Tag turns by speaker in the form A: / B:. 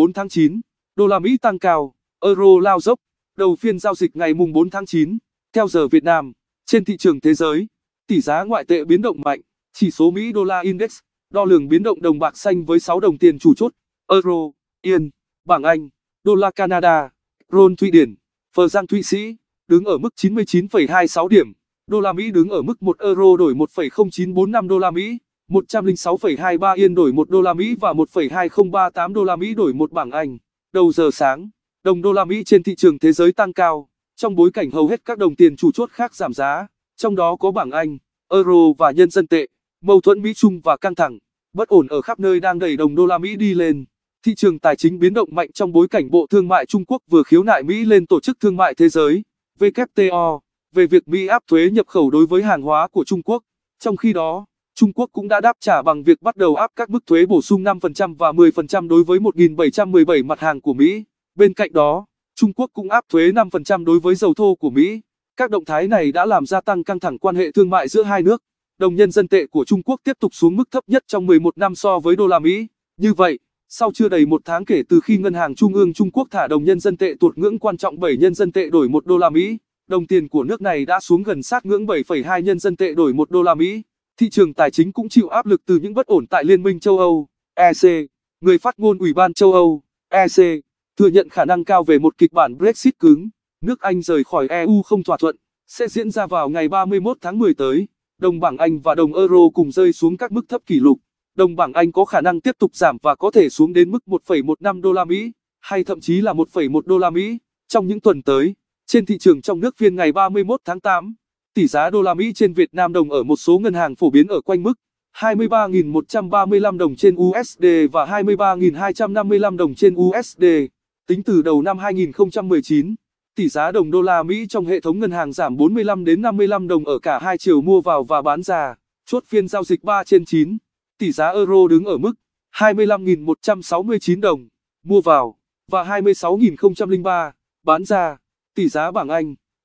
A: 4 tháng 9, đô la Mỹ tăng cao, euro lao dốc. Đầu phiên giao dịch ngày mùng 4 tháng 9, theo giờ Việt Nam, trên thị trường thế giới, tỷ giá ngoại tệ biến động mạnh, chỉ số Mỹ đô la index đo lường biến động đồng bạc xanh với 6 đồng tiền chủ chốt, euro, yên, bảng Anh, đô la Canada, ron Thụy Điển, phờ giang Thụy Sĩ, đứng ở mức 99,26 điểm, đô la Mỹ đứng ở mức 1 euro đổi 1,0945 đô la Mỹ. 106,23 yên đổi 1 đô la Mỹ và 1,2038 đô la Mỹ đổi 1 bảng Anh. Đầu giờ sáng, đồng đô la Mỹ trên thị trường thế giới tăng cao, trong bối cảnh hầu hết các đồng tiền chủ chốt khác giảm giá, trong đó có bảng Anh, euro và nhân dân tệ. Mâu thuẫn Mỹ Trung và căng thẳng, bất ổn ở khắp nơi đang đẩy đồng đô la Mỹ đi lên. Thị trường tài chính biến động mạnh trong bối cảnh Bộ Thương mại Trung Quốc vừa khiếu nại Mỹ lên Tổ chức Thương mại Thế giới WTO về việc Mỹ áp thuế nhập khẩu đối với hàng hóa của Trung Quốc. Trong khi đó, Trung Quốc cũng đã đáp trả bằng việc bắt đầu áp các mức thuế bổ sung 5% và 10% đối với 1.717 mặt hàng của Mỹ. Bên cạnh đó, Trung Quốc cũng áp thuế 5% đối với dầu thô của Mỹ. Các động thái này đã làm gia tăng căng thẳng quan hệ thương mại giữa hai nước. Đồng nhân dân tệ của Trung Quốc tiếp tục xuống mức thấp nhất trong 11 năm so với đô la Mỹ. Như vậy, sau chưa đầy một tháng kể từ khi Ngân hàng Trung ương Trung Quốc thả đồng nhân dân tệ tuột ngưỡng quan trọng 7 nhân dân tệ đổi 1 đô la Mỹ, đồng tiền của nước này đã xuống gần sát ngưỡng 7,2 nhân dân tệ đổi 1 đô la Mỹ. Thị trường tài chính cũng chịu áp lực từ những bất ổn tại Liên minh châu Âu, EC. Người phát ngôn Ủy ban châu Âu, EC, thừa nhận khả năng cao về một kịch bản Brexit cứng, nước Anh rời khỏi EU không thỏa thuận, sẽ diễn ra vào ngày 31 tháng 10 tới. Đồng bảng Anh và đồng euro cùng rơi xuống các mức thấp kỷ lục. Đồng bảng Anh có khả năng tiếp tục giảm và có thể xuống đến mức 1,15 đô la Mỹ hay thậm chí là 1,1 đô la Mỹ trong những tuần tới trên thị trường trong nước phiên ngày 31 tháng 8. Tỷ giá đô la Mỹ trên Việt Nam đồng ở một số ngân hàng phổ biến ở quanh mức 23.135 đồng trên USD và 23.255 đồng trên USD. Tính từ đầu năm 2019, tỷ giá đồng đô la Mỹ trong hệ thống ngân hàng giảm 45 đến 55 đồng ở cả hai chiều mua vào và bán ra. Chốt phiên giao dịch 3 trên 9, tỷ giá euro đứng ở mức 25.169 đồng mua vào và 26.003 bán ra. Tỷ giá bảng Anh